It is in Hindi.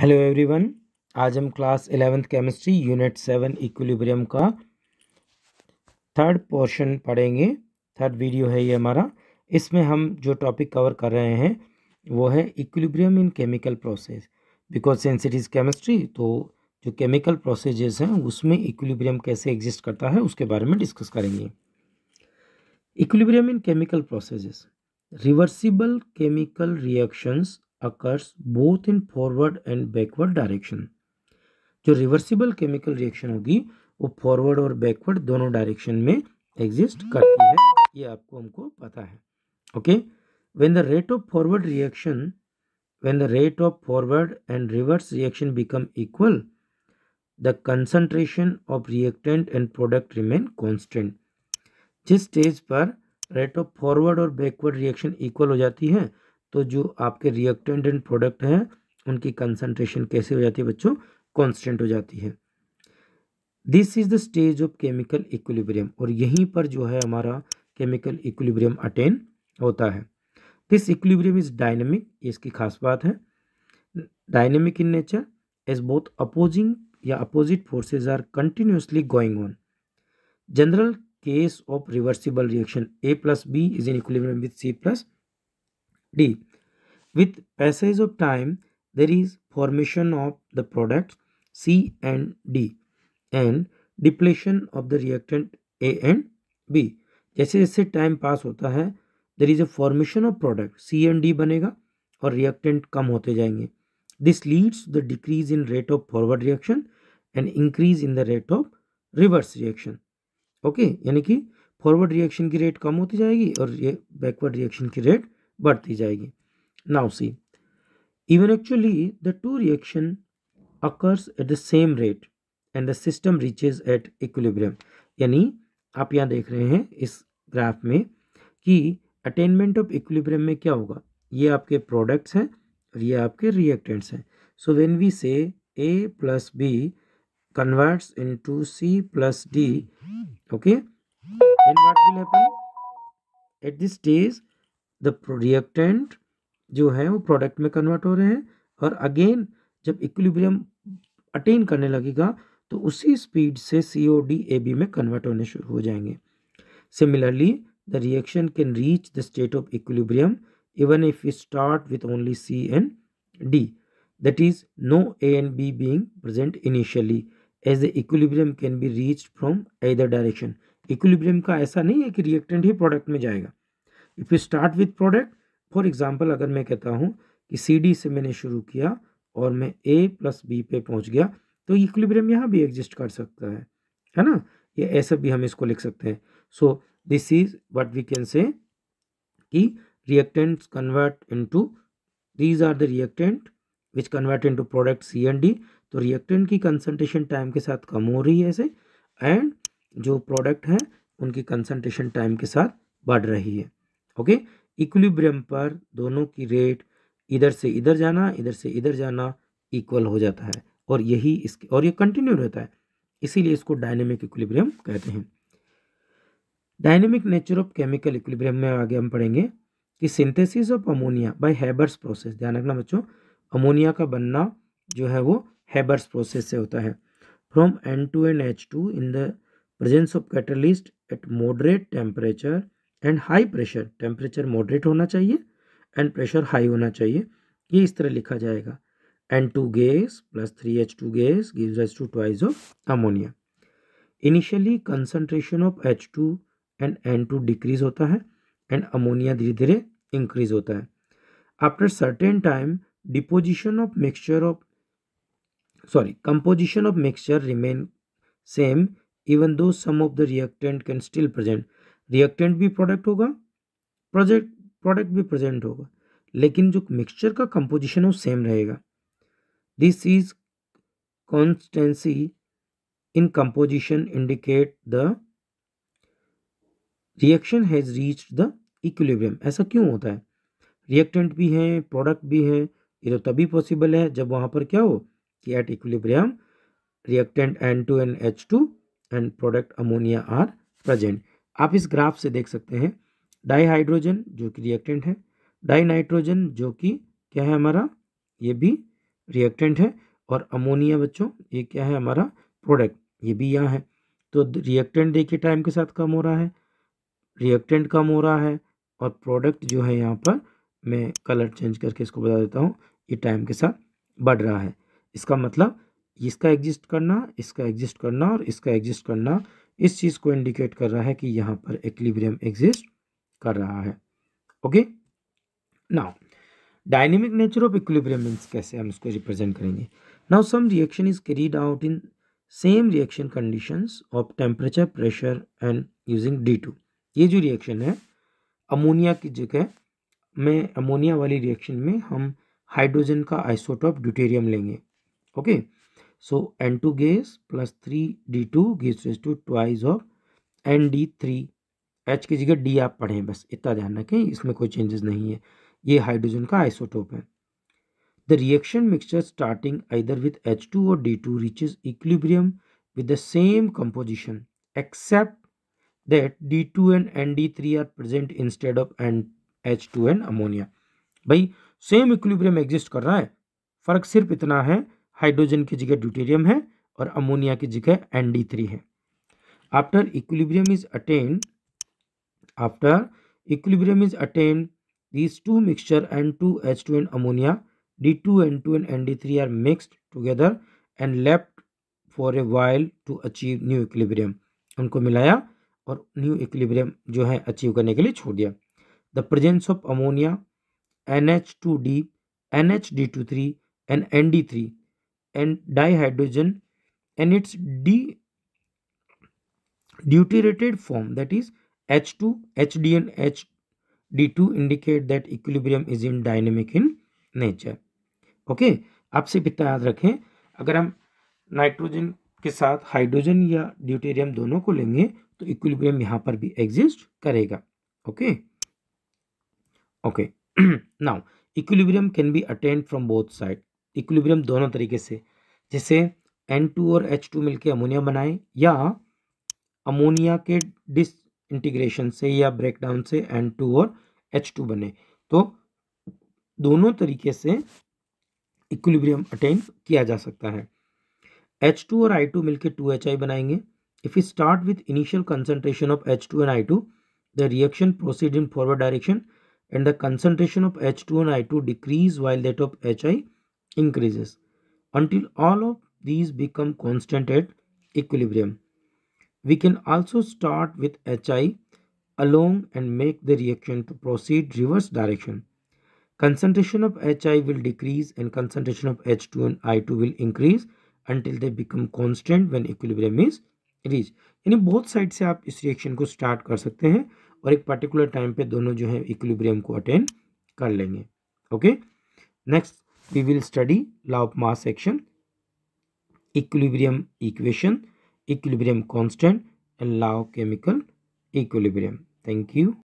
हेलो एवरीवन आज हम class eleventh chemistry unit seven equilibrium का थर्ड पोर्शन पढ़ेंगे थर्ड वीडियो है ये हमारा इसमें हम जो टॉपिक कवर कर रहे हैं वो है equilibrium in chemical process because since it is chemistry तो जो केमिकल प्रोसेजेस हैं उसमें इक्विलिब्रियम कैसे एग्जिस्ट करता है उसके बारे में डिस्कस करेंगे equilibrium in chemical processes reversible chemical reactions occurs both in forward and backward direction. जो रिवर्सिबल केमिकल रिएक्शन होगी वो फॉरवर्ड और बैकवर्ड दोनों डायरेक्शन में एग्जिस्ट करती है ये आपको हमको पता है okay when the rate of forward reaction when the rate of forward and reverse reaction become equal the concentration of reactant and product remain constant जिस स्टेज पर रेट ऑफ फॉरवर्ड और बैकवर्ड रिएक्शन इक्वल हो जाती है तो जो आपके रिएक्टेंट एंड प्रोडक्ट हैं उनकी कंसनट्रेशन कैसे हो जाती है बच्चों कॉन्स्टेंट हो जाती है this is the stage of chemical equilibrium और यहीं पर जो है हमारा केमिकल इक्विलिब्रियम अटेन होता है दिस इक्विलिब्रियम इज़ डायनेमिक इसकी खास बात है dynamic in nature as both opposing या opposite forces are continuously going on general case of reversible reaction A plus B is in equilibrium with C plus D. With passage of time there is formation of the product C and D and depletion of the reactant A and B जैसे जैसे टाइम पास होता है there is a formation of product C and D बनेगा और रिएक्टेंट कम होते जाएंगे this leads the decrease in rate of forward reaction and increase in the rate of reverse reaction okay यानी कि फॉरवर्ड रिएक्शन की रेट कम होती जाएगी और बैकवर्ड रिएक्शन की रेट बढ़ती जाएगी now see even actually the two reaction occurs at the same rate and the system reaches at equilibrium यानी आप यहाँ देख रहे हैं इस ग्राफ में कि अटेनमेंट ऑफ इक्विलिब्रियम में क्या होगा ये आपके प्रोडक्ट्स हैं और ये आपके रिएक्टेंट्स हैं सो when we say A plus B converts into C plus D okay at this stage the reactant जो है वो प्रोडक्ट में कन्वर्ट हो रहे हैं और अगेन जब इक्विलिब्रियम अटेन करने लगेगा तो उसी स्पीड से सी ओ डी ए बी में कन्वर्ट होने शुरू हो जाएंगे similarly the reaction can reach the state of equilibrium even if you start with only C and D that is no A and B being present initially as the equilibrium can be reach from either direction equilibrium का ऐसा नहीं है कि रिएक्टेंट ही प्रोडक्ट में जाएगा if you start with product for example अगर मैं कहता हूँ कि सी डी से मैंने शुरू किया और मैं ए प्लस बी पे पहुँच गया तो इक्विलिब्रियम यहाँ भी एग्जिस्ट कर सकता है है ना ये ऐसा भी हम इसको लिख सकते हैं so this is what we can say कि reactants convert to these are the reactant which convert to product C and D तो रिएक्टेंट की कंसनट्रेशन टाइम के साथ कम हो रही है ऐसे एंड जो प्रोडक्ट हैं उनकी कंसनट्रेशन टाइम के साथ बढ़ रही है ओके इक्विलिब्रियम पर दोनों की रेट इधर से इधर जाना इधर से इधर जाना इक्वल हो जाता है और यही इसके और ये कंटिन्यू रहता है इसीलिए इसको डायनेमिक इक्विलिब्रियम कहते हैं dynamic nature of chemical equilibrium में आगे हम पढ़ेंगे कि synthesis of ammonia by Haber's process ध्यान रखना बच्चों अमोनिया का बनना जो है वो हैबर्स प्रोसेस से होता है from N two and H two in the presence of catalyst at moderate temperature and high pressure temperature moderate होना चाहिए एंड प्रेशर हाई होना चाहिए ये इस तरह लिखा जाएगा N two gas plus three H two gas gives H two twice of ammonia initially concentration of H two and N two decrease होता है एंड अमोनिया धीरे धीरे इंक्रीज होता है after certain time deposition of mixture of sorry composition of mixture remain same even though some of the reactant can still present reactant भी प्रोडक्ट होगा प्रोजेक्ट प्रोडक्ट भी प्रेजेंट होगा लेकिन जो मिक्सचर का कंपोजिशन है वो सेम रहेगा this is constancy in composition indicate the reaction has reach the equilibrium ऐसा क्यों होता है रिएक्टेंट भी हैं प्रोडक्ट भी हैं ये तो तभी पॉसिबल है जब वहाँ पर क्या हो कि at equilibrium reactant N two N H two and product ammonia are present आप इस ग्राफ से देख सकते हैं डाई हाइड्रोजन जो कि रिएक्टेंट है डाई नाइट्रोजन जो कि क्या है हमारा ये भी रिएक्टेंट है और अमोनिया बच्चों ये क्या है हमारा प्रोडक्ट ये भी यहाँ है तो रिएक्टेंट देखिए टाइम के साथ कम हो रहा है रिएक्टेंट कम हो रहा है और प्रोडक्ट जो है यहाँ पर मैं कलर चेंज करके इसको बता देता हूँ ये टाइम के साथ बढ़ रहा है इसका मतलब इसका एग्जिस्ट करना इसका एग्जिस्ट करना और इसका एग्जिस्ट करना इस चीज़ को इंडिकेट कर रहा है कि यहाँ पर एक्लिब्रियम एग्जिस्ट कर रहा है okay now dynamic nature of equilibrium means कैसे हम इसको रिप्रेजेंट करेंगे now some reaction is carried out in same reaction conditions of temperature pressure and using D two ये जो रिएक्शन है अमोनिया की जगह में अमोनिया वाली रिएक्शन में हम हाइड्रोजन का आइसोटॉप ड्यूटेरियम लेंगे okay okay? So N2 gas plus 3D2 gives rise to twice of Nd3. H की जगह D आप पढ़ें बस इतना ध्यान रखें इसमें कोई चेंजेस नहीं है ये हाइड्रोजन का आइसोटोप है the reaction mixture starting either with H two और D two reaches equilibrium with the same composition except that D2 and ND3 are of N H two and ammonia भाई सेम इक्विब्रियम एग्जिस्ट कर रहा है फर्क सिर्फ इतना है हाइड्रोजन की जगह ड्यूटेरियम है और अमोनिया की जगह एन है after equilibrium is attain after is H two and ammonia D two N two ammonia N D three are mixed together and left for a while to achieve new equilibrium उनको मिलाया और न्यू इक्विलिब्रियम जो है अचीव करने के लिए छोड़ दिया the presence of ammonia N H two D N H D two three and N D three and dihydrogen and its de deuterated form that is H2, HD and d2 indicate that equilibrium is in dynamic in nature. okay aap se इतना yaad रखें agar hum nitrogen ke sath hydrogen ya deuterium dono ko lenge to equilibrium yahan par bhi exist karega okay okay now equilibrium can be attained from both side equilibrium दोनों तरीके से जैसे एन टू और एच टू मिलकर अमोनिया बनाए या अमोनिया के डिस इंटीग्रेशन से या ब्रेकडाउन से एन टू और एच टू बने तो दोनों तरीके से इक्विलिब्रियम अटेन किया जा सकता है एच टू और आई टू मिलकर टू एच आई बनाएंगे if you start with initial concentration of H two and I two the reaction proceed in forward direction and the concentration of H two and I two decrease while that of H I increases until all of these become constant at equilibrium. We can also start with HI along and make the reaction to proceed reverse direction. Concentration of HI will decrease and concentration of H2 and I2 will increase until they become constant when equilibrium is reached. यानी both side से आप इस reaction को start कर सकते हैं और एक particular time पे दोनों जो है equilibrium को attain कर लेंगे. Okay? Next we will study law of mass action, equilibrium equation, equilibrium constant and law of chemical equilibrium. Thank you.